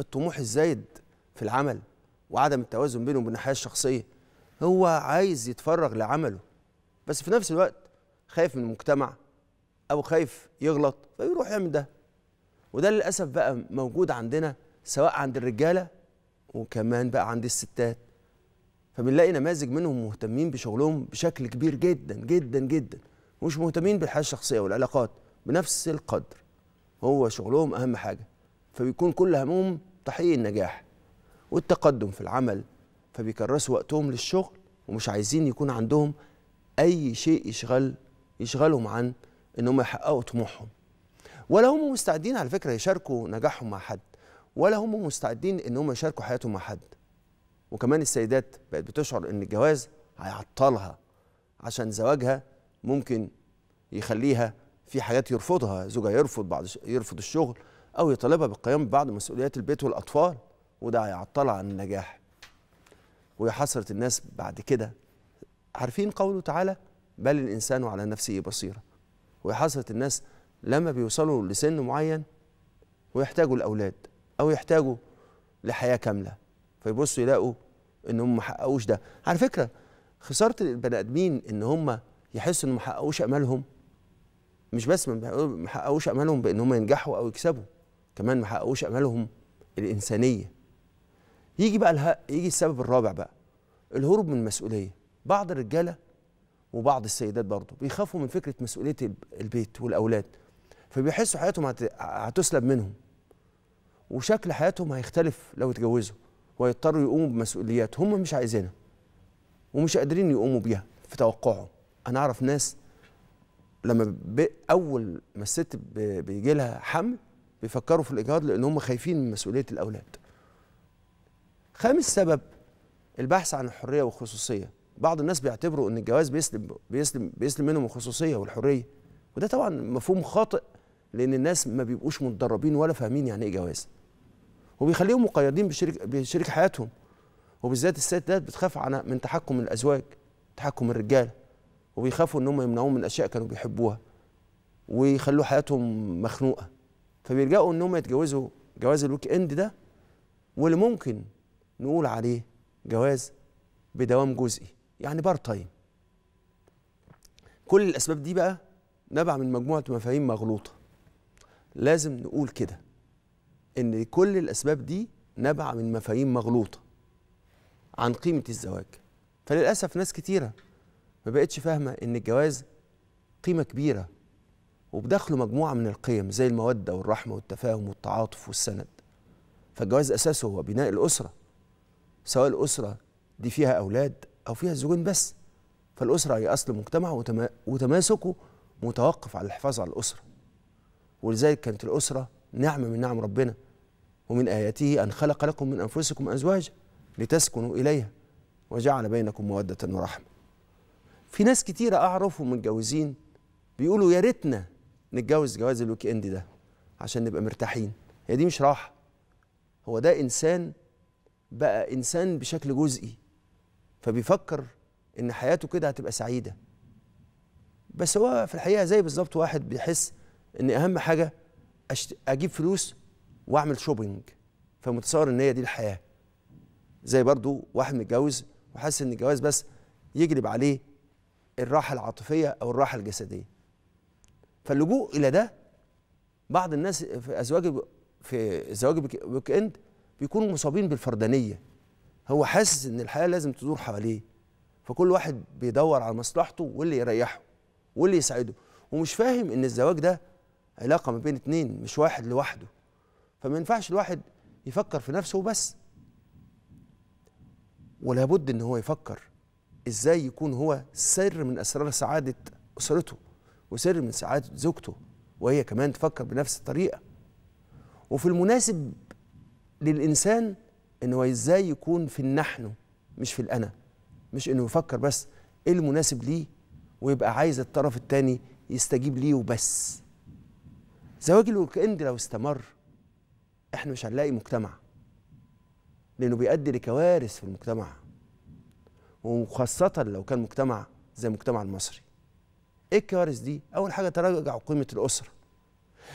الطموح الزايد في العمل وعدم التوازن بينه وبين الحياه الشخصيه هو عايز يتفرغ لعمله بس في نفس الوقت خايف من المجتمع او خايف يغلط فيروح يعمل ده وده للاسف بقى موجود عندنا سواء عند الرجاله وكمان بقى عند الستات فبنلاقي نماذج منهم مهتمين بشغلهم بشكل كبير جدا جدا جدا ومش مهتمين بالحياه الشخصيه والعلاقات بنفس القدر هو شغلهم اهم حاجه فبيكون كل همهم تحقيق النجاح والتقدم في العمل فبيكرسوا وقتهم للشغل ومش عايزين يكون عندهم اي شيء يشغل يشغلهم عن ان هم يحققوا طموحهم ولا هم مستعدين على فكره يشاركوا نجاحهم مع حد ولا هم مستعدين ان هم يشاركوا حياتهم مع حد وكمان السيدات بقت بتشعر ان الجواز هيعطلها عشان زواجها ممكن يخليها في حاجات يرفضها زوجها يرفض بعض يرفض الشغل أو يطالبها بالقيام ببعض مسؤوليات البيت والأطفال وده هيعطلها عن النجاح ويا حسرة الناس بعد كده عارفين قوله تعالى بل الإنسان على نفسه بصيرة ويا حسرة الناس لما بيوصلوا لسن معين ويحتاجوا الأولاد أو يحتاجوا لحياة كاملة فيبصوا يلاقوا إن هم ما حققوش ده على فكرة خسارة البني آدمين إن هم يحسوا إن ما حققوش أمالهم مش بس ما حققوش أمالهم بإن هم ينجحوا أو يكسبوا كمان ما حققوش امالهم الانسانيه يجي بقى يجي السبب الرابع بقى الهروب من المسؤوليه بعض الرجاله وبعض السيدات برضه بيخافوا من فكره مسؤوليه البيت والاولاد فبيحسوا حياتهم هت... هتسلب منهم وشكل حياتهم هيختلف لو اتجوزوا ويضطروا يقوموا بمسؤوليات هم مش عايزينها ومش قادرين يقوموا بيها في توقعهم انا اعرف ناس لما اول ما الست بيجي لها حمل بيفكروا في الاجهاض لان هم خايفين من مسؤوليه الاولاد خامس سبب البحث عن الحريه والخصوصيه بعض الناس بيعتبروا ان الجواز بيسلم بيسلم بيسلم منهم الخصوصيه والحريه وده طبعا مفهوم خاطئ لان الناس ما بيبقوش متدربين ولا فاهمين يعني ايه جواز وبيخليهم مقيدين بشريك بشريك حياتهم وبالذات الستات بتخاف على من تحكم الازواج تحكم الرجاله وبيخافوا ان هم يمنعوهم من اشياء كانوا بيحبوها ويخلوا حياتهم مخنوقه فبيلجأوا ان هم يتجوزوا جواز الويك اند ده واللي ممكن نقول عليه جواز بدوام جزئي يعني بار تايم كل الاسباب دي بقى نبع من مجموعه مفاهيم مغلوطه لازم نقول كده ان كل الاسباب دي نبع من مفاهيم مغلوطه عن قيمه الزواج فللاسف ناس كتيره ما بقتش فاهمه ان الجواز قيمه كبيره وبداخله مجموعه من القيم زي الموده والرحمه والتفاهم والتعاطف والسند فالجواز اساسه هو بناء الاسره سواء الاسره دي فيها اولاد او فيها زوجين بس فالاسره هي اصل المجتمع وتماسكه متوقف على الحفاظ على الاسره ولذلك كانت الاسره نعمه من نعم ربنا ومن اياته ان خلق لكم من انفسكم ازواجا لتسكنوا اليها وجعل بينكم موده ورحمه في ناس كتيره اعرفهم متجوزين بيقولوا يا ريتنا نتجوز جواز الويك اند ده عشان نبقى مرتاحين هي دي مش راحه هو ده انسان بقى انسان بشكل جزئي فبيفكر ان حياته كده هتبقى سعيده بس هو في الحقيقه زي بالظبط واحد بيحس ان اهم حاجه أشت... اجيب فلوس واعمل شوبينج فمتصور ان هي دي الحياه زي برضو واحد متجوز وحاسس ان الجواز بس يجلب عليه الراحه العاطفيه او الراحه الجسديه فاللجوء الى ده بعض الناس في ازواج في الزواج ويك اند بيكونوا مصابين بالفردانيه هو حاسس ان الحياه لازم تدور حواليه فكل واحد بيدور على مصلحته واللي يريحه واللي يسعده ومش فاهم ان الزواج ده علاقه ما بين اتنين مش واحد لوحده فما ينفعش الواحد يفكر في نفسه وبس ولابد ان هو يفكر ازاي يكون هو سر من اسرار سعاده اسرته وسر من سعادة زوجته وهي كمان تفكر بنفس الطريقة وفي المناسب للإنسان إن هو إزاي يكون في النحن مش في الأنا مش إنه يفكر بس إيه المناسب ليه ويبقى عايز الطرف التاني يستجيب ليه وبس زواج الويك لو استمر إحنا مش هنلاقي مجتمع لأنه بيؤدي لكوارث في المجتمع وخاصة لو كان مجتمع زي المجتمع المصري ايه الكوارث دي اول حاجه تراجع قيمه الاسره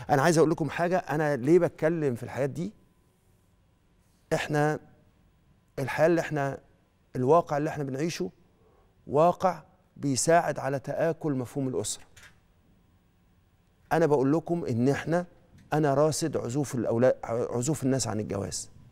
انا عايز اقول لكم حاجه انا ليه بتكلم في الحاجات دي احنا الحياه اللي احنا الواقع اللي احنا بنعيشه واقع بيساعد على تآكل مفهوم الأسرة أنا بقول لكم إن إحنا أنا راصد عزوف الأولاد عزوف الناس عن الجواز